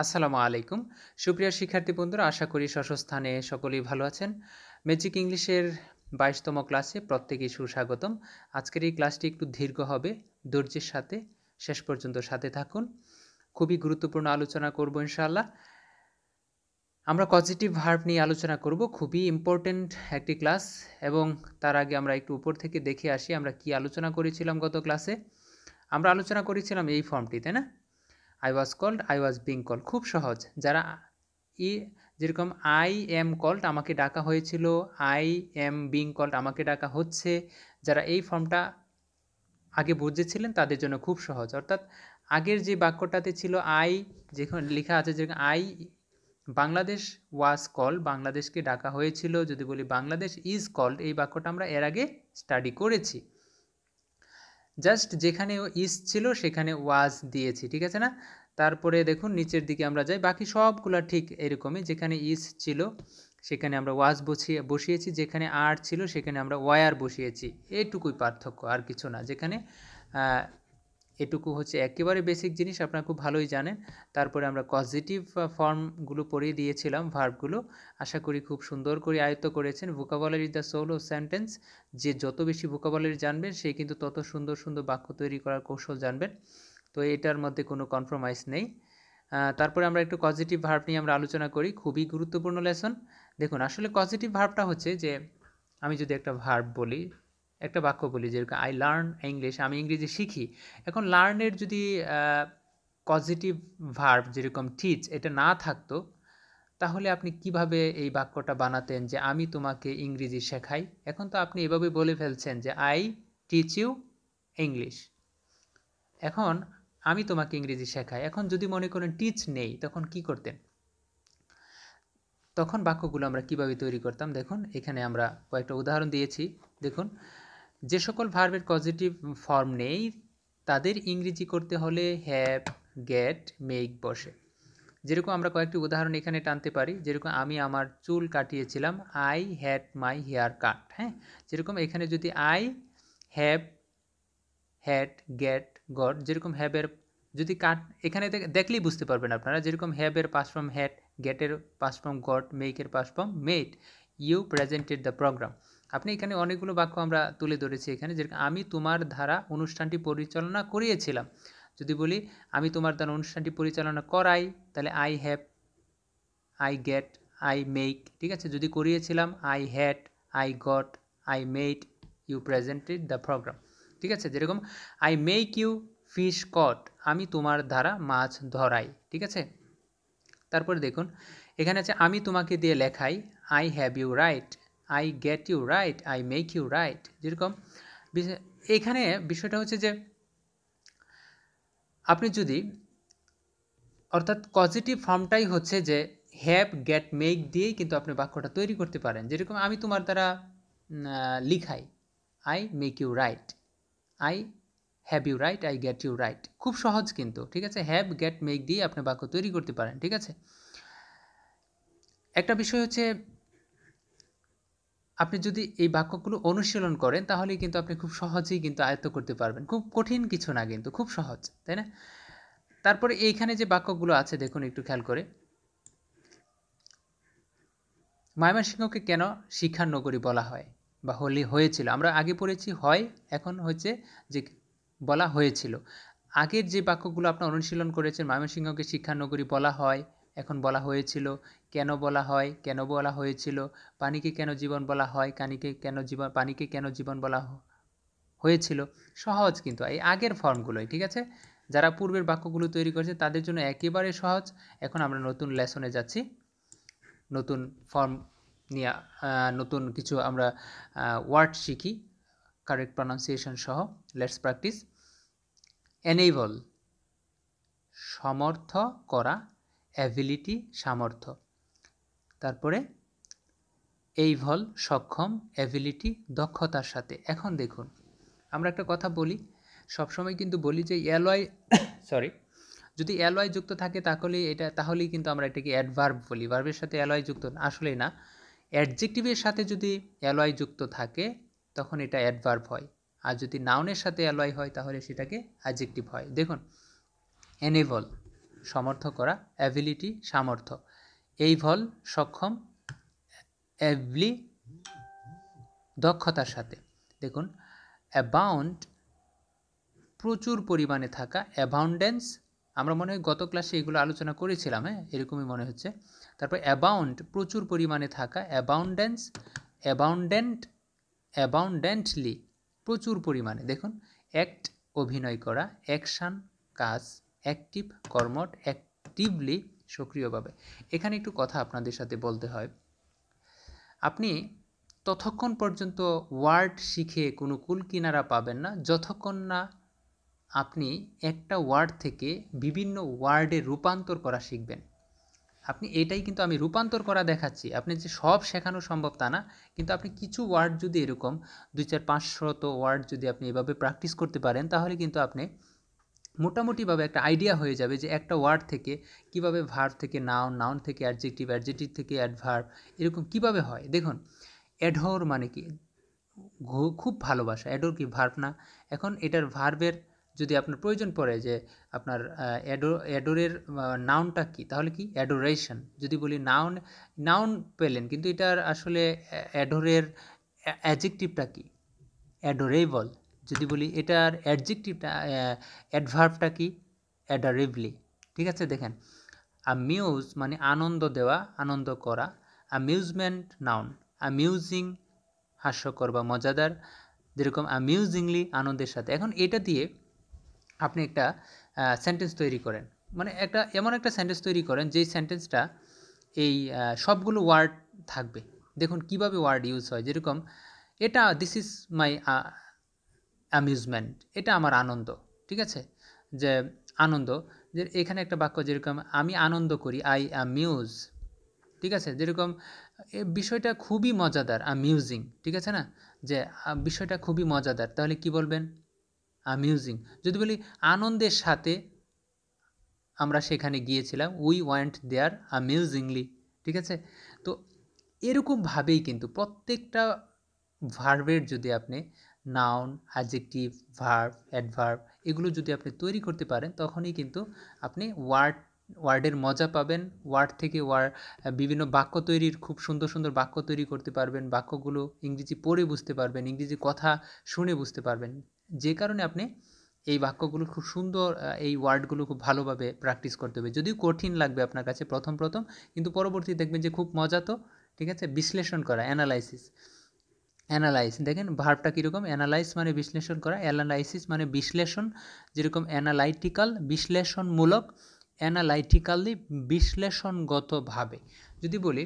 আসসালামু আলাইকুম সুপ্রিয় শিক্ষার্থী বন্ধুরা আশা করি স্থানে সকলেই ভালো আছেন ম্যাজিক ইংলিশের বাইশতম ক্লাসে প্রত্যেকেই সুস্বাগতম আজকের এই ক্লাসটি একটু দীর্ঘ হবে ধৈর্যের সাথে শেষ পর্যন্ত সাথে থাকুন খুবই গুরুত্বপূর্ণ আলোচনা করব ইনশাআল্লাহ আমরা পজিটিভ ভার্ব নিয়ে আলোচনা করব খুবই ইম্পর্ট্যান্ট একটি ক্লাস এবং তার আগে আমরা একটু উপর থেকে দেখে আসি আমরা কি আলোচনা করেছিলাম গত ক্লাসে আমরা আলোচনা করেছিলাম এই ফর্মটি তাই না I was called I was being called খুব সহজ যারা ই যেরকম আই এম কল্ড আমাকে ডাকা হয়েছিল আই এম বিং কল্ড আমাকে ডাকা হচ্ছে যারা এই ফর্মটা আগে বুঝেছিলেন তাদের জন্য খুব সহজ অর্থাৎ আগের যে বাক্যটাতে ছিল আই যেখানে লেখা আছে যে আই বাংলাদেশ ওয়াজ কল বাংলাদেশকে ডাকা হয়েছিল যদি বলি বাংলাদেশ ইজ কল্ড এই বাক্যটা আমরা এর আগে স্টাডি করেছি জাস্ট যেখানে ইস ছিল সেখানে ওয়াজ দিয়েছি ঠিক আছে না তারপরে দেখুন নিচের দিকে আমরা যাই বাকি সবগুলো ঠিক এরকমই যেখানে ইস ছিল সেখানে আমরা ওয়াজ বসিয়ে বসিয়েছি যেখানে আর ছিল সেখানে আমরা ওয়ার বসিয়েছি এইটুকুই পার্থক্য আর কিছু না যেখানে এটুকু হচ্ছে একেবারে বেসিক জিনিস আপনারা খুব ভালোই জানেন তারপরে আমরা পজিটিভ ফর্মগুলো পড়িয়ে দিয়েছিলাম ভার্বগুলো আশা করি খুব সুন্দর করে আয়ত্ত করেছেন vocabulary the soul of sentence যে যত বেশি ভোকাবলারি জানবেন সে কিন্তু তত সুন্দর সুন্দর বাক্য তৈরি করার কৌশল জানবেন তো এটার মধ্যে কোনো কনফ্রোমাইজ নেই তারপরে আমরা একটু পজিটিভ ভার্ব নিয়ে আমরা আলোচনা করি খুবই গুরুত্বপূর্ণ লেসন দেখুন আসলে পজিটিভ ভার্বটা হচ্ছে যে আমি যদি একটা ভার্ব বলি একটা বাক্য বলি যেরকম আই লার্ন ইংলিশ আমি ইংরেজি শিখি এখন লার্নের যদি পজিটিভ ভার্ব যেরকম টিচ এটা না থাকতো তাহলে আপনি কিভাবে এই বাক্যটা বানাতেন যে আমি তোমাকে ইংরেজি শেখাই এখন তো আপনি এভাবে বলে ফেলছেন যে আই টিচ ইউ ইংলিশ এখন আমি তোমাকে ইংরেজি শেখাই এখন যদি মনে করেন টিচ নেই তখন কি করতেন তখন বাক্যগুলো আমরা কিভাবে তৈরি করতাম দেখুন এখানে আমরা কয়েকটা উদাহরণ দিয়েছি দেখুন যে সকল ভার্বের পজিটিভ ফর্ম নেই তাদের ইংরেজি করতে হলে হ্যাভ গেট মেক বসে যেরকম আমরা কয়েকটি উদাহরণ এখানে টানতে পারি যেরকম আমি আমার চুল কাটিয়েছিলাম I had my hair cut হ্যাঁ যেরকম এখানে যদি I have had get got যেরকম হ্যাভের যদি কাট এখানে দেখলেই বুঝতে পারবেন আপনারা যেরকম হ্যাভের পাসফর্ম হ্যাড গেটের পাসফর্ম গট মেকের past form made you presented the program আপনি এখানে অনেকগুলো বাক্য আমরা তুলে ধরেছি এখানে যেরকম আমি তোমার ধারা অনুষ্ঠানটি পরিচালনা করিয়েছিলাম যদি বলি আমি তোমার দ্বারা অনুষ্ঠানটি পরিচালনা করাই তাহলে I have I get I make ঠিক আছে যদি করিয়েছিলাম I had I got I made you presented the program ঠিক আছে যেরকম I make you fish caught আমি তোমার দ্বারা মাছ ধরাই ঠিক আছে তারপরে দেখুন এখানে আছে আমি তোমাকে দিয়ে লেখাই I have you write I get you write I make you write যেরকম এখানে বিষয়টা হচ্ছে যে আপনি যদি অর্থাৎ পজিটিভ ফর্মটাই হচ্ছে যে হ্যাভ গেট মেক দিয়েই কিন্তু আপনি বাক্যটা তৈরি করতে পারেন যেরকম আমি তোমার দ্বারা লিখাই I make you write I have you write I get you write খুব সহজ কিন্তু ঠিক আছে হ্যাভ গেট মেক দিয়ে আপনি বাক্য তৈরি করতে পারেন ঠিক আছে একটা বিষয় হচ্ছে আপনি যদি এই বাক্যগুলো অনুশীলন করেন তাহলে কিন্তু আপনি খুব সহজেই কিন্তু আয়ত্ত করতে পারবেন খুব কঠিন কিছু না কিন্তু খুব সহজ তাই না তারপরে এইখানে যে বাক্যগুলো আছে দেখুন একটু খেয়াল করে মায়মা সিংহকে কেন শিক্ষার নগরী বলা হয় বা হলি হয়েছিল আমরা আগে পড়েছি হয় এখন হচ্ছে যে বলা হয়েছিল আগের যে বাক্যগুলো আপনার অনুশীলন করেছেন ময়মনসিংহকে শিক্ষানগরী বলা হয় এখন বলা হয়েছিল কেন বলা হয় কেন বলা হয়েছিল পানিকে কেন জীবন বলা হয় কানিকে কেন জীবন পানিকে কেন জীবন বলা হয়েছিল সহজ কিন্তু এই আগের ফর্মগুলোই ঠিক আছে যারা পূর্বের বাক্যগুলো তৈরি করেছে তাদের জন্য একেবারে সহজ এখন আমরা নতুন লেসনে যাচ্ছি নতুন ফর্ম নিয়ে নতুন কিছু আমরা ওয়ার্ড শিখি কারেক্ট প্রনাউন্সিয়েশন সহ লেটস প্র্যাকটিস এনেবল সমর্থ করা অ্যাবিলিটি সামর্থ্য তারপরে এই ভল সক্ষম অ্যাবিলিটি দক্ষতার সাথে এখন দেখুন আমরা একটা কথা বলি সবসময় কিন্তু বলি যে অ্যালয় সরি যদি অ্যালয় যুক্ত থাকে তাহলে এটা তাহলেই কিন্তু আমরা এটাকে অ্যাডভার্ব বলি ভার্বের সাথে অ্যালয় যুক্ত আসলেই না অ্যাডজেক্টিভের সাথে যদি অ্যালয় যুক্ত থাকে তখন এটা অ্যাডভার্ব হয় আর যদি নাউনের সাথে অ্যালয় হয় তাহলে সেটাকে অ্যাডজেক্টিভ হয় দেখুন এনেবল সমর্থ করা অ্যাবিলিটি সামর্থ্য এই ভল সক্ষম অ্যাবলি দক্ষতার সাথে দেখুন অ্যাবাউন্ড প্রচুর পরিমাণে থাকা অ্যাবাউন্ডেন্স আমরা মনে হয় গত ক্লাসে এগুলো আলোচনা করেছিলাম হ্যাঁ এরকমই মনে হচ্ছে তারপর অ্যাবাউন্ড প্রচুর পরিমাণে থাকা অ্যাবাউন্ডেন্স অ্যাবাউন্ডেন্ট অ্যাবাউন্ডেন্টলি প্রচুর পরিমাণে দেখুন অ্যাক্ট অভিনয় করা অ্যাকশান কাজ অ্যাক্টিভ কর্মট অ্যাক্টিভলি সক্রিয়ভাবে এখানে একটু কথা আপনাদের সাথে বলতে হয় আপনি ততক্ষণ পর্যন্ত ওয়ার্ড শিখে কোনো কুল কিনারা পাবেন না যতক্ষণ না আপনি একটা ওয়ার্ড থেকে বিভিন্ন ওয়ার্ডে রূপান্তর করা শিখবেন আপনি এটাই কিন্তু আমি রূপান্তর করা দেখাচ্ছি আপনি যে সব শেখানো সম্ভব তা না কিন্তু আপনি কিছু ওয়ার্ড যদি এরকম দুই চার পাঁচশত ওয়ার্ড যদি আপনি এভাবে প্র্যাকটিস করতে পারেন তাহলে কিন্তু আপনি মোটামুটিভাবে একটা আইডিয়া হয়ে যাবে যে একটা ওয়ার্ড থেকে কিভাবে ভার্ব থেকে নাউন নাউন থেকে অ্যাডজেক্টিভ অ্যাডজেক্টিভ থেকে অ্যাডভার্ব এরকম কিভাবে হয় দেখুন অ্যাডহর মানে কি খুব ভালোবাসা অ্যাডোর কি ভার্ব না এখন এটার ভার্বের যদি আপনার প্রয়োজন পড়ে যে আপনার অ্যাডো অ্যাডোরের নাউনটা কি তাহলে কি অ্যাডোরেশন যদি বলি নাউন নাউন পেলেন কিন্তু এটার আসলে অ্যাডোরের অ্যাজেক্টিভটা কি অ্যাডোরেবল যদি বলি এটার অ্যাডজেক্টিভটা অ্যাডভার্বটা কি অ্যাডারেভলি ঠিক আছে দেখেন আমিউজ মানে আনন্দ দেওয়া আনন্দ করা অ্যামিউজমেন্ট নাউন অ্যামিউজিং হাস্যকর বা মজাদার যেরকম অ্যামিউজিংলি আনন্দের সাথে এখন এটা দিয়ে আপনি একটা সেন্টেন্স তৈরি করেন মানে একটা এমন একটা সেন্টেন্স তৈরি করেন যেই সেন্টেন্সটা এই সবগুলো ওয়ার্ড থাকবে দেখুন কিভাবে ওয়ার্ড ইউজ হয় যেরকম এটা দিস ইজ মাই অ্যামিউজমেন্ট এটা আমার আনন্দ ঠিক আছে যে আনন্দ যে এখানে একটা বাক্য যেরকম আমি আনন্দ করি আই অ্যামিউজ ঠিক আছে যেরকম বিষয়টা খুবই মজাদার অ্যামিউজিং ঠিক আছে না যে বিষয়টা খুবই মজাদার তাহলে কি বলবেন অ্যামিউজিং যদি বলি আনন্দের সাথে আমরা সেখানে গিয়েছিলাম উই ওয়ান্ট দেয়ার অ্যামিউজিংলি ঠিক আছে তো এরকমভাবেই কিন্তু প্রত্যেকটা ভার্বের যদি আপনি নাউন অ্যাডজেক্টিভ ভার্ব অ্যাডভার্ব এগুলো যদি আপনি তৈরি করতে পারেন তখনই কিন্তু আপনি ওয়ার্ড ওয়ার্ডের মজা পাবেন ওয়ার্ড থেকে ওয়ার বিভিন্ন বাক্য তৈরির খুব সুন্দর সুন্দর বাক্য তৈরি করতে পারবেন বাক্যগুলো ইংরেজি পড়ে বুঝতে পারবেন ইংরেজি কথা শুনে বুঝতে পারবেন যে কারণে আপনি এই বাক্যগুলো খুব সুন্দর এই ওয়ার্ডগুলো খুব ভালোভাবে প্র্যাকটিস করতে হবে যদিও কঠিন লাগবে আপনার কাছে প্রথম প্রথম কিন্তু পরবর্তী দেখবেন যে খুব মজা তো ঠিক আছে বিশ্লেষণ করা অ্যানালাইসিস অ্যানালাইজ দেখেন ভার্বটা কীরকম অ্যানালাইস মানে বিশ্লেষণ করা অ্যানালাইসিস মানে বিশ্লেষণ যেরকম অ্যানালাইটিক্যাল বিশ্লেষণমূলক অ্যানালাইটিক্যালি বিশ্লেষণগতভাবে যদি বলি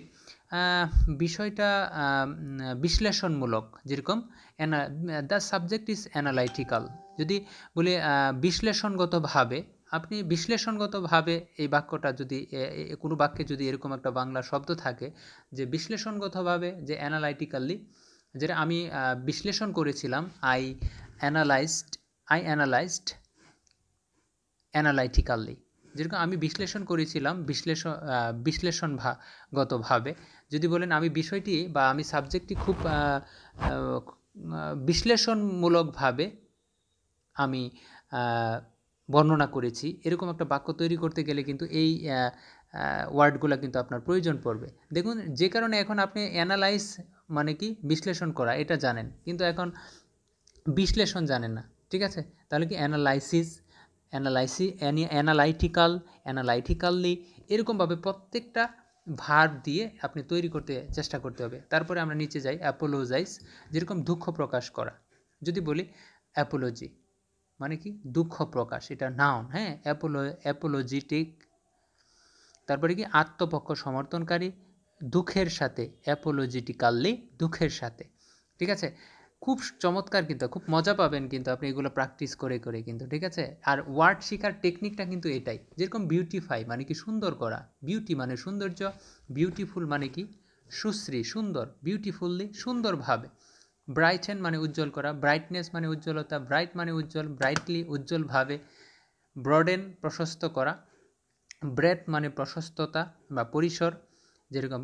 বিষয়টা বিশ্লেষণমূলক যেরকম অ্যানা দ্য সাবজেক্ট ইজ অ্যানালাইটিক্যাল যদি বলি বিশ্লেষণগতভাবে আপনি বিশ্লেষণগতভাবে এই বাক্যটা যদি কোনো বাক্যে যদি এরকম একটা বাংলা শব্দ থাকে যে বিশ্লেষণগতভাবে যে অ্যানালাইটিক্যালি যেটা আমি বিশ্লেষণ করেছিলাম I analysed I analysed analytically যেরকম আমি বিশ্লেষণ করেছিলাম বিশ্লেষণ বিশ্লেষণগতভাবে যদি বলেন আমি বিষয়টি বা আমি সাবজেক্টটি খুব বিশ্লেষণমূলকভাবে আমি বর্ণনা করেছি এরকম একটা বাক্য তৈরি করতে গেলে কিন্তু এই ওয়ার্ডগুলো কিন্তু আপনার প্রয়োজন পড়বে দেখুন যে কারণে এখন আপনি অ্যানালাইজ মানে কি বিশ্লেষণ করা এটা জানেন কিন্তু এখন বিশ্লেষণ জানেন না ঠিক আছে তাহলে কি অ্যানালাইসিস অ্যানালাইসি অ্যানালাইটিক্যাল অ্যানালাইটিক্যালি এরকমভাবে প্রত্যেকটা ভার দিয়ে আপনি তৈরি করতে চেষ্টা করতে হবে তারপরে আমরা নিচে যাই অ্যাপোলোজাইস যেরকম দুঃখ প্রকাশ করা যদি বলি অ্যাপোলজি মানে কি দুঃখ প্রকাশ এটা নাউন হ্যাঁ অ্যাপোলো অ্যাপোলজিটিক তারপরে কি আত্মপক্ষ সমর্থনকারী দুঃখের সাথে অ্যাপোলজিটিক্যাললি দুঃখের সাথে ঠিক আছে খুব চমৎকার কিন্তু খুব মজা পাবেন কিন্তু আপনি এগুলো প্র্যাকটিস করে করে কিন্তু ঠিক আছে আর ওয়ার্ড শেখার টেকনিকটা কিন্তু এটাই যেরকম বিউটিফাই মানে কি সুন্দর করা বিউটি মানে সৌন্দর্য বিউটিফুল মানে কি সুশ্রী সুন্দর বিউটিফুললি সুন্দরভাবে ব্রাইটেন মানে উজ্জ্বল করা ব্রাইটনেস মানে উজ্জ্বলতা ব্রাইট মানে উজ্জ্বল ব্রাইটলি উজ্জ্বলভাবে ব্রডেন প্রশস্ত করা ব্রেথ মানে প্রশস্ততা বা পরিসর যেরকম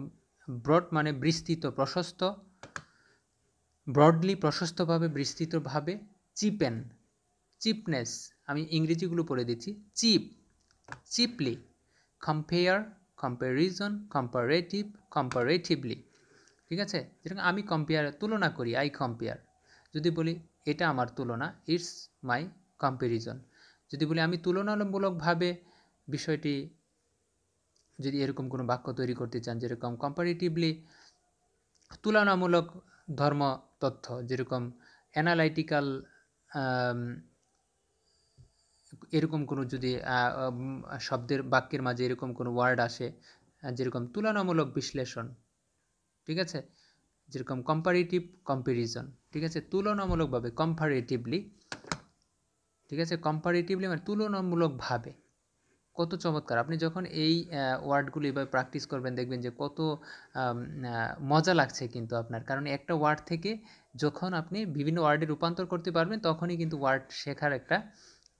ব্রড মানে বিস্তৃত প্রশস্ত ব্রডলি প্রশস্তভাবে বিস্তৃতভাবে চিপেন চিপনেস আমি ইংরেজিগুলো পড়ে দিচ্ছি cheap cheaply compare comparison comparative comparatively ঠিক আছে যেরকম আমি কম্পেয়ার তুলনা করি আই কম্পেয়ার যদি বলি এটা আমার তুলনা ইটস মাই কম্পারিজন যদি বলি আমি তুলনামূলকভাবে বিষয়টি যদি এরকম কোনো বাক্য তৈরি করতে চান যেরকম কম্পারেটিভলি তুলনামূলক ধর্ম তথ্য যেরকম অ্যানালাইটিক্যাল এরকম কোনো যদি শব্দের বাক্যের মাঝে এরকম কোনো ওয়ার্ড আসে যেরকম তুলনামূলক বিশ্লেষণ ঠিক আছে যেরকম কম্পারেটিভ কম্পারিজন ঠিক আছে তুলনামূলকভাবে কম্পারেটিভলি ঠিক আছে কম্পারেটিভলি মানে তুলনামূলকভাবে কত চমৎকার আপনি যখন এই ওয়ার্ডগুলো এভাবে প্র্যাকটিস করবেন দেখবেন যে কত মজা লাগছে কিন্তু আপনার কারণ একটা ওয়ার্ড থেকে যখন আপনি বিভিন্ন ওয়ার্ডে রূপান্তর করতে পারবেন তখনই কিন্তু ওয়ার্ড শেখার একটা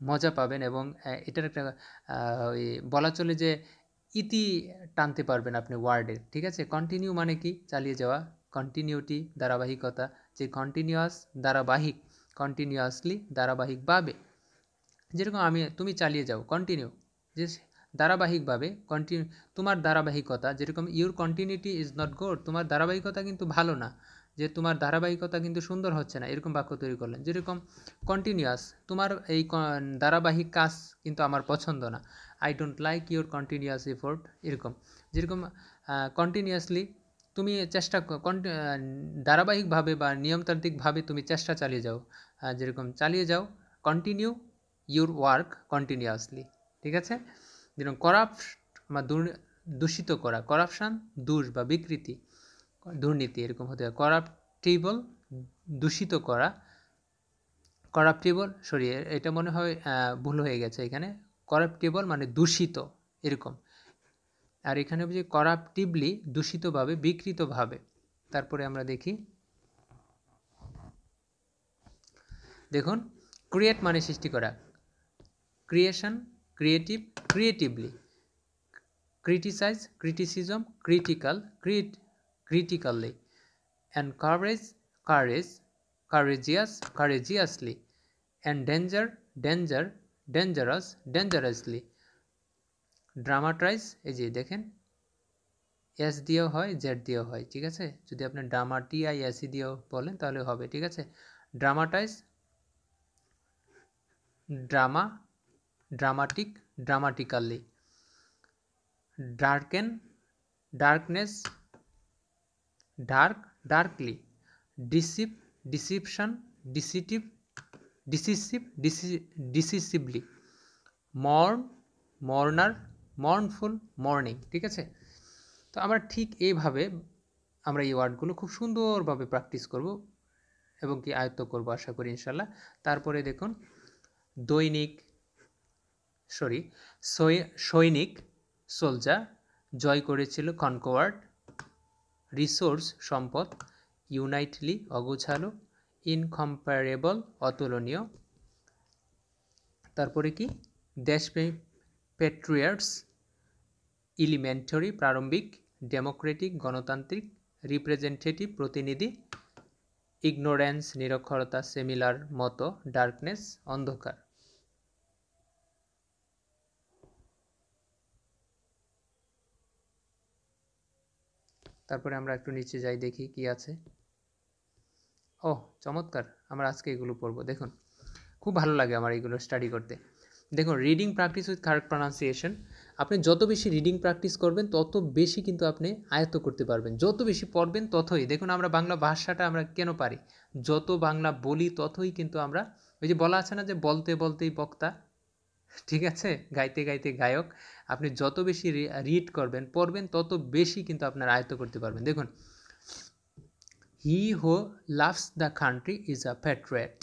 মজা পাবেন এবং এটার একটা বলা চলে যে ইতি টানতে পারবেন আপনি ওয়ার্ডে ঠিক আছে কন্টিনিউ মানে কি চালিয়ে যাওয়া কন্টিনিউটি ধারাবাহিকতা যে কন্টিনিউয়াস ধারাবাহিক কন্টিনিউয়াসলি ধারাবাহিকভাবে যেরকম আমি তুমি চালিয়ে যাও কন্টিনিউ যে ধারাবাহিকভাবে কন্টিনিউ তোমার ধারাবাহিকতা যেরকম your continuity is not good তোমার ধারাবাহিকতা কিন্তু ভালো না যে তোমার ধারাবাহিকতা কিন্তু সুন্দর হচ্ছে না এরকম বাক্য তৈরি করলেন যেরকম কন্টিনিউয়াস তোমার এই ধারাবাহিক কাজ কিন্তু আমার পছন্দ না I don't like your continuous effort এরকম যেরকম কন্টিনিউয়াসলি তুমি চেষ্টা ধারাবাহিকভাবে বা নিয়মতান্ত্রিকভাবে তুমি চেষ্টা চালিয়ে যাও যেরকম চালিয়ে যাও কন্টিনিউ ইউর ওয়ার্ক কন্টিনিউয়াসলি ঠিক আছে যেরকম করাপ্ট বা দূষিত করা করাপশান দূষ বা বিকৃতি দুর্নীতি এরকম হতে পারে করাপ্টিবল দূষিত করা করাপ্টিবল সরি এটা মনে হয় ভুল হয়ে গেছে এখানে করাপ্টিবল মানে দূষিত এরকম আর এখানে যে করাপ্টিভলি দূষিতভাবে বিকৃতভাবে তারপরে আমরা দেখি দেখুন ক্রিয়েট মানে সৃষ্টি করা creation creative creatively criticise criticism critical crit critically and courage courage courageous courageously and danger danger dangerous dangerously dramatise এই যে দেখেন এস দিয়েও হয় জেড দিয়েও হয় ঠিক আছে যদি আপনি ড্রামা টি আই এসি দিয়েও বলেন তাহলে হবে ঠিক আছে dramatise drama dramatic dramatically darken darkness dark darkly deceive deception deceptive decisive ডিসি decisively mourn mourner mournful mourning ঠিক আছে তো আমরা ঠিক এইভাবে আমরা এই ওয়ার্ডগুলো খুব সুন্দরভাবে প্র্যাকটিস করব এবং কি আয়ত্ত করবো আশা করি ইনশাল্লাহ তারপরে দেখুন দৈনিক সরি সৈনিক সোলজা জয় করেছিল কনকোয়ার্ড রিসোর্স সম্পদ ইউনাইটলি অগোছালো ইনকম্পারেবল অতুলনীয় তারপরে কি দেশপ্রেম পেট্রিয়ার্স ইলিমেন্টারি প্রারম্ভিক ডেমোক্রেটিক গণতান্ত্রিক রিপ্রেজেন্টেটিভ প্রতিনিধি ইগনোরেন্স নিরক্ষরতা সেমিলার মতো ডার্কনেস অন্ধকার তারপরে আমরা একটু নিচে যাই দেখি কি আছে ও চমৎকার আমরা আজকে এগুলো পড়ব দেখুন খুব ভালো লাগে আমার এগুলো স্টাডি করতে দেখুন reading practice with correct pronunciation আপনি যত বেশি রিডিং প্র্যাকটিস করবেন তত বেশি কিন্তু আপনি আয়ত্ত করতে পারবেন যত বেশি পড়বেন ততই দেখুন আমরা বাংলা ভাষাটা আমরা কেন পারি যত বাংলা বলি ততই কিন্তু আমরা ওই যে বলা আছে না যে বলতে বলতেই বক্তা ঠিক আছে গাইতে গাইতে গায়ক আপনি যত বেশি রিড করবেন পড়বেন তত বেশি কিন্তু আপনার আয়ত্ত করতে পারবেন দেখুন he who loves the country is a patriot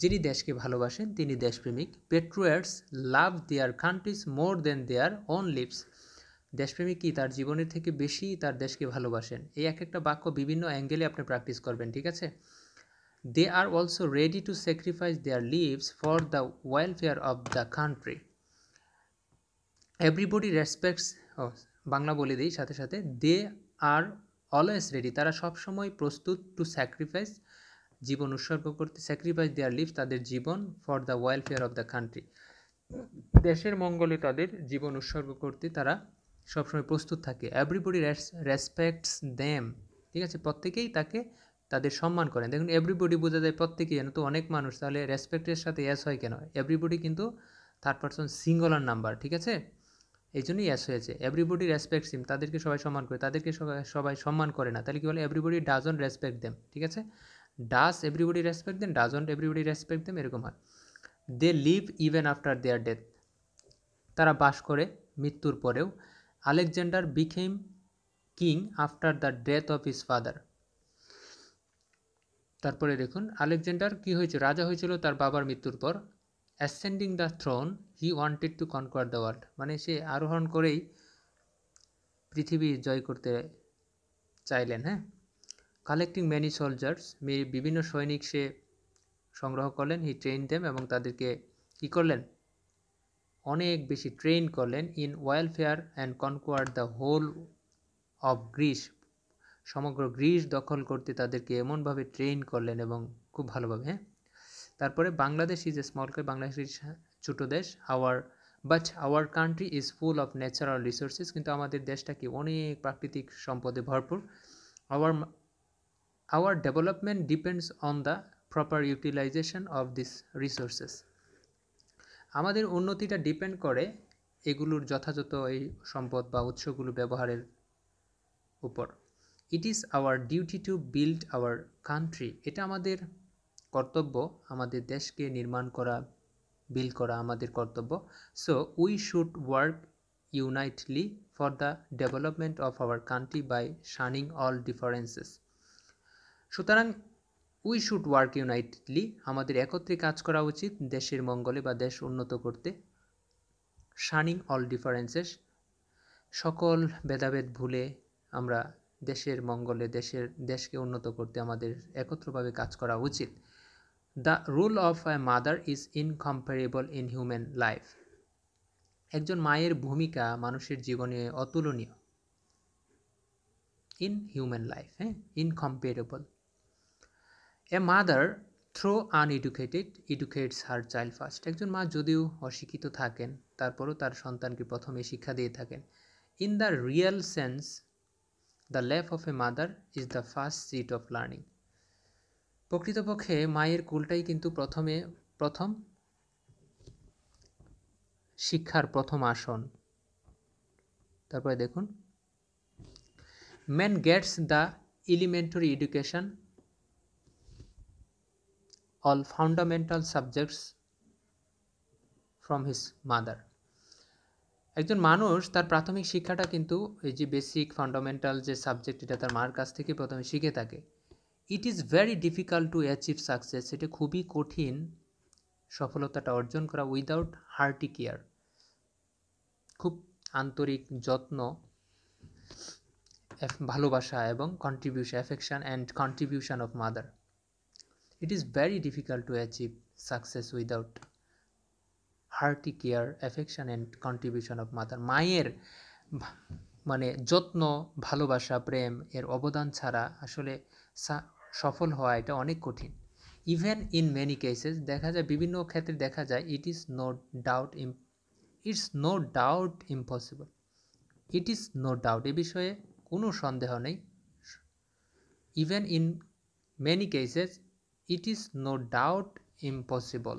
যিনি দেশকে ভালোবাসেন তিনি দেশপ্রেমিক patriots love their countries more than their on lips দেশপ্রেমিক কি তার জীবনের থেকে বেশি তার দেশকে ভালোবাসেন এই এক একটা বাক্য বিভিন্ন অ্যাঙ্গেলে আপনি প্র্যাকটিস করবেন ঠিক আছে they are also ready to sacrifice their lives for the welfare of the country everybody respects oh, Bangla বলে দিই সাথে সাথে দে আর অলওয়েজ রেডি তারা সবসময় প্রস্তুত টু স্যাক্রিফাইস জীবন উৎসর্গ করতে স্যাক্রিফাইস দেয়ার লিভ তাদের জীবন for the welfare of the country দেশের মঙ্গলে তাদের জীবন উৎসর্গ করতে তারা সবসময় প্রস্তুত থাকে এভরিবডি রেসপেক্টস দেম ঠিক আছে প্রত্যেকেই তাকে তাদের সম্মান করেন দেখুন এভরিবডি বোঝা যায় প্রত্যেকেই যেন তো অনেক মানুষ তাহলে রেসপেক্টের সাথে এস হয় কেন এভরিবডি কিন্তু থার্ড পারসন সিঙ্গুলার নাম্বার ঠিক আছে এই জন্যই অ্যাস হয়েছে এভরিবডি রেসপেক্ট সিম তাদেরকে সবাই সম্মান করে তাদেরকে সবাই সম্মান করে না তাহলে কী বলে এভরিবডি ডাজন রেসপেক্ট দেম ঠিক আছে does everybody respect then doesn't everybody respect them এরকম হয় they live even after their death তারা বাস করে মৃত্যুর পরেও Alexander became king after the death of his father তারপরে দেখুন আলেকজান্ডার কি হয়েছে রাজা হয়েছিল তার বাবার মৃত্যুর পর ascending the throne he wanted to conquer the world মানে সে আরোহণ করেই পৃথিবী জয় করতে চাইলেন হ্যাঁ কালেক্টিং মেনি সোলজার্স বিভিন্ন সৈনিক সে সংগ্রহ করলেন হি ট্রেন দেম এবং তাদেরকে কী করলেন অনেক বেশি ট্রেন করলেন in welfare and conquer the whole of Greece সমগ্র গ্রিস দখল করতে তাদেরকে এমনভাবে ট্রেন করলেন এবং খুব ভালোভাবে হ্যাঁ তারপরে বাংলাদেশ ইজ এ স্মল কে বাংলাদেশ ছোট দেশ our but our country is full of natural resources কিন্তু আমাদের দেশটা কি অনেক প্রাকৃতিক সম্পদে ভরপুর our our development depends on the proper utilisation of this resources আমাদের উন্নতিটা ডিপেন্ড করে এগুলোর যথাযথ এই সম্পদ বা উৎসগুলো ব্যবহারের উপর it is our duty to build our country এটা আমাদের কর্তব্য আমাদের দেশকে নির্মাণ করা বিল করা আমাদের কর্তব্য so we should work unitedly for the development of our country by shunning all differences সুতরাং উই শুড ওয়ার্ক ইউনাইটলি আমাদের একত্রে কাজ করা উচিত দেশের মঙ্গলে বা দেশ উন্নত করতে শানিং অল ডিফারেন্সেস সকল ভেদাভেদ ভুলে আমরা দেশের মঙ্গলে দেশের দেশকে উন্নত করতে আমাদের একত্রভাবে কাজ করা উচিত the rule of a mother is incomparable in human life একজন মায়ের ভূমিকা মানুষের জীবনে অতুলনীয় ইন হিউম্যান লাইফ হ্যাঁ incomparable a mother though uneducated educates her child first একজন মা যদিও অশিক্ষিত থাকেন তারপরও তার সন্তানকে প্রথমে শিক্ষা দিয়ে থাকেন in the real sense the life of a mother is the first seat of learning প্রকৃতপক্ষে মায়ের কুলটাই কিন্তু প্রথমে প্রথম শিক্ষার প্রথম আসন তারপরে দেখুন man gets the elementary education all fundamental subjects from his mother একজন মানুষ তার প্রাথমিক শিক্ষাটা কিন্তু এই যে বেসিক ফান্ডামেন্টাল যে সাবজেক্ট এটা তার মার কাছ থেকে প্রথমে শিখে থাকে it is very difficult to achieve success এটা খুবই কঠিন সফলতাটা অর্জন করা উইদাউট হার্টি কেয়ার খুব আন্তরিক যত্ন ভালোবাসা এবং contribution affection and contribution of mother it is very difficult to achieve success without hearty care affection and contribution of mother মায়ের মানে যত্ন ভালোবাসা প্রেম এর অবদান ছাড়া আসলে সফল হওয়া এটা অনেক কঠিন ইভেন ইন মেনি কেসেস দেখা যায় বিভিন্ন ক্ষেত্রে দেখা যায় ইট ইজ নো ডাউট ইম it's no doubt impossible it is no doubt এ বিষয়ে কোনো সন্দেহ নেই even in many cases it is no doubt impossible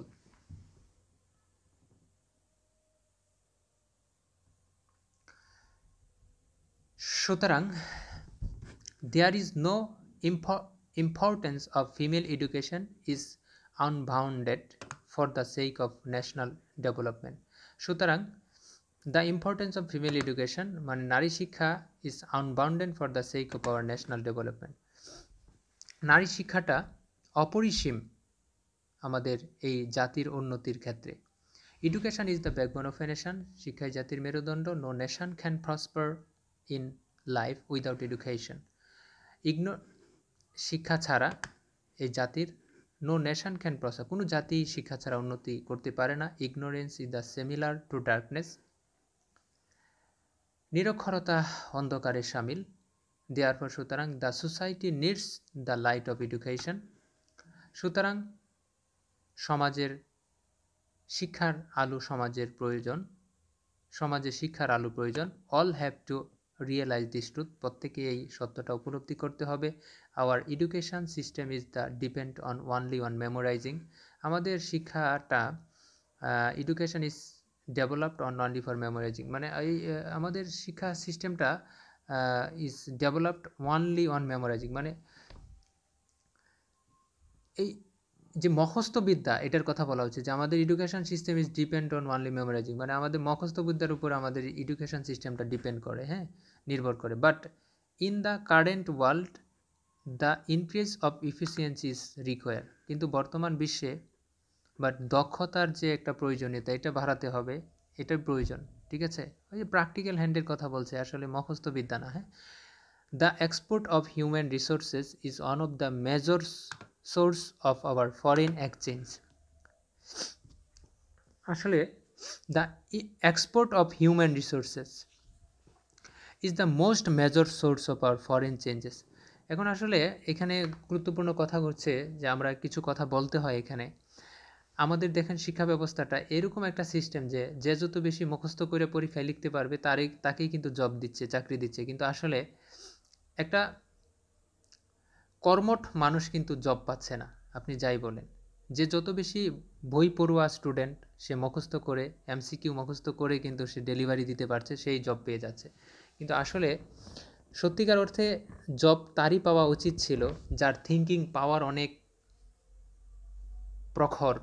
সুতরাং দেয়ার ইজ নো ইম্প importance of female education is unbounded for the sake of national development সুতরাং the importance of female education মানে নারী শিক্ষা is unbounded for the sake of our national development নারী শিক্ষাটা অপরিসীম আমাদের এই জাতির উন্নতির ক্ষেত্রে education is the backbone of a nation শিক্ষাই জাতির মেরুদণ্ড no nation can prosper in life without education ইগনো শিক্ষা ছাড়া এই জাতির নো নেশন ক্যান প্রসার কোনো জাতি শিক্ষা ছাড়া উন্নতি করতে পারে না ignorance is the similar to darkness নিরক্ষরতা অন্ধকারে সামিল দেওয়ার পর সুতরাং the society needs the light of education সুতরাং সমাজের শিক্ষার আলো সমাজের প্রয়োজন সমাজে শিক্ষার আলো প্রয়োজন all have to realise this truth প্রত্যেকে এই সত্যটা উপলব্ধি করতে হবে our education system is the depend on only on memorising আমাদের শিক্ষাটা education is developed on only for memorising মানে এই আমাদের শিক্ষা সিস্টেমটা is developed only on memorising মানে এই যে মুখস্থবিদ্যা এটার কথা বলা হচ্ছে যে আমাদের education system is depend on only memorising মানে আমাদের মুখস্থবিদ্যার উপর আমাদের এডুকেশন সিস্টেমটা ডিপেন্ড করে হ্যাঁ নির্ভর করে but in the current world the increase of efficiency is require কিন্তু বর্তমান বিশ্বে বাট দক্ষতার যে একটা প্রয়োজনীয়তা এটা বাড়াতে হবে এটার প্রয়োজন ঠিক আছে ওই যে প্র্যাকটিক্যাল হ্যান্ডের কথা বলছে আসলে মুখস্থবিদ্যা না হ্যাঁ the export of human resources is one of the majors source of our foreign exchange আসলে the export of human resources is the most major source of our foreign changes এখন আসলে এখানে গুরুত্বপূর্ণ কথা হচ্ছে যে আমরা কিছু কথা বলতে হয় এখানে আমাদের দেখেন শিক্ষা ব্যবস্থাটা এরকম একটা সিস্টেম যে যে যত বেশি মুখস্থ করে পরীক্ষায় লিখতে পারবে তারই তাকেই কিন্তু জব দিচ্ছে চাকরি দিচ্ছে কিন্তু আসলে একটা কর্মঠ মানুষ কিন্তু জব পাচ্ছে না আপনি যাই বলেন যে যত বেশি বই পড়ুয়া স্টুডেন্ট সে মুখস্থ করে এমসিকিউ মুখস্থ করে কিন্তু সে ডেলিভারি দিতে পারছে সেই জব পেয়ে যাচ্ছে কিন্তু আসলে সত্যিকার অর্থে জব তারই পাওয়া উচিত ছিল যার থিঙ্কিং পাওয়ার অনেক প্রখর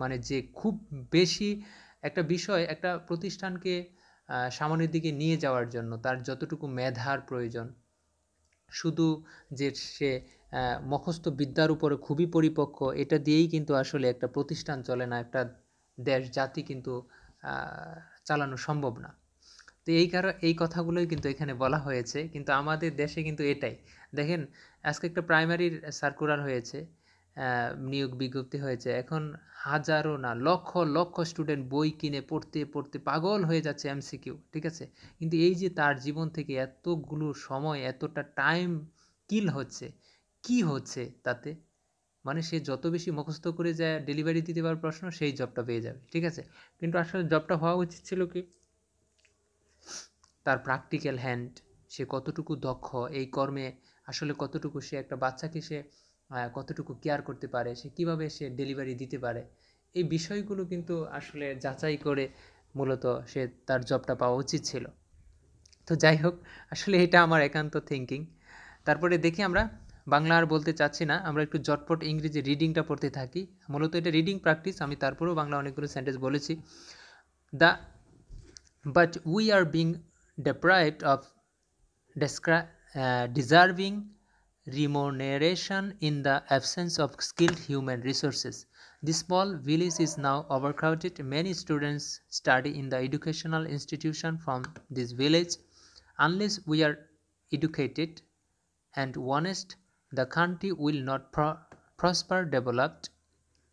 মানে যে খুব বেশি একটা বিষয় একটা প্রতিষ্ঠানকে সামনের দিকে নিয়ে যাওয়ার জন্য তার যতটুকু মেধার প্রয়োজন শুধু যে সে মুখস্থ বিদ্যার উপরে খুবই পরিপক্ক এটা দিয়েই কিন্তু আসলে একটা প্রতিষ্ঠান চলে না একটা দেশ জাতি কিন্তু চালানো সম্ভব না তো এই কারণ এই কথাগুলোই কিন্তু এখানে বলা হয়েছে কিন্তু আমাদের দেশে কিন্তু এটাই দেখেন আজকে একটা প্রাইমারির সার্কুলার হয়েছে নিয়োগ বিজ্ঞপ্তি হয়েছে এখন হাজারো না লক্ষ লক্ষ স্টুডেন্ট বই কিনে পড়তে পড়তে পাগল হয়ে যাচ্ছে এমসিকিউ ঠিক আছে কিন্তু এই যে তার জীবন থেকে এতগুলো সময় এতটা টাইম কিল হচ্ছে কি হচ্ছে তাতে মানে সে যত বেশি মুখস্থ করে যায় ডেলিভারি দিতে পারার প্রশ্ন সেই জবটা পেয়ে যাবে ঠিক আছে কিন্তু আসলে জবটা হওয়া উচিত ছিল কি তার প্র্যাকটিক্যাল হ্যান্ড সে কতটুকু দক্ষ এই কর্মে আসলে কতটুকু সে একটা বাচ্চাকে সে কতটুকু কেয়ার করতে পারে সে কিভাবে সে ডেলিভারি দিতে পারে এই বিষয়গুলো কিন্তু আসলে যাচাই করে মূলত সে তার জবটা পাওয়া উচিত ছিল তো যাই হোক আসলে এটা আমার একান্ত থিঙ্কিং তারপরে দেখি আমরা বাংলা আর বলতে চাচ্ছি না আমরা একটু জটপট ইংরেজি রিডিংটা পড়তে থাকি মূলত এটা রিডিং প্র্যাকটিস আমি তারপরেও বাংলা অনেকগুলো সেন্টেন্স বলেছি দা but we are being deprived of ডেসক্রা deserving remuneration in the absence of skilled human resources the small village is now overcrowded many students study in the educational institution from this village unless we are educated and honest the country will not pro prosper developed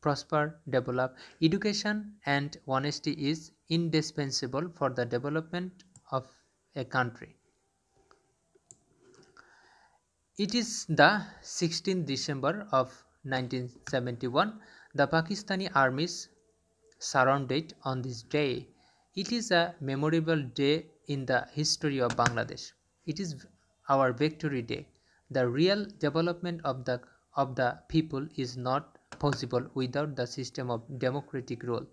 prosper develop education and honesty is indispensable for the development of a country it is the 16th December of 1971. The Pakistani armies surrounded on this day. It is a memorable day in the history of Bangladesh. It is our victory day. The real development of the, of the people is not possible without the system of democratic rule.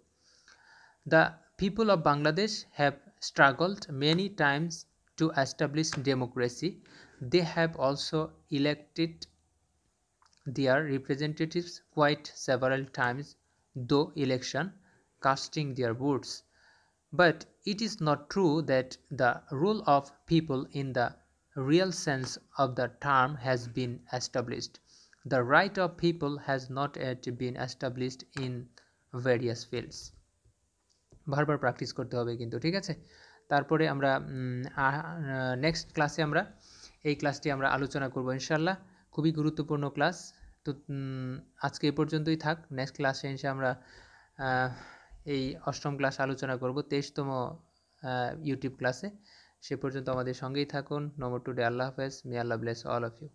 The people of Bangladesh have struggled many times to establish democracy. They have also elected their representatives quite several times, though election, casting their votes. But it is not true that the rule of people in the real sense of the term has been established. The right of people has not yet been established in various fields. বারবার practice করতে হবে কিন্তু ঠিক আছে তারপরে আমরা next ক্লাসে আমরা এই ক্লাসটি আমরা আলোচনা করব ইনশাল্লাহ খুবই গুরুত্বপূর্ণ ক্লাস তো আজকে এ পর্যন্তই থাক নেক্সট ক্লাসে এসে আমরা এই অষ্টম ক্লাস আলোচনা করব তেইশতম ইউটিউব ক্লাসে সে পর্যন্ত আমাদের সঙ্গেই থাকুন নম্বর টুডে আল্লাহ হাফেজ may Allah bless all of you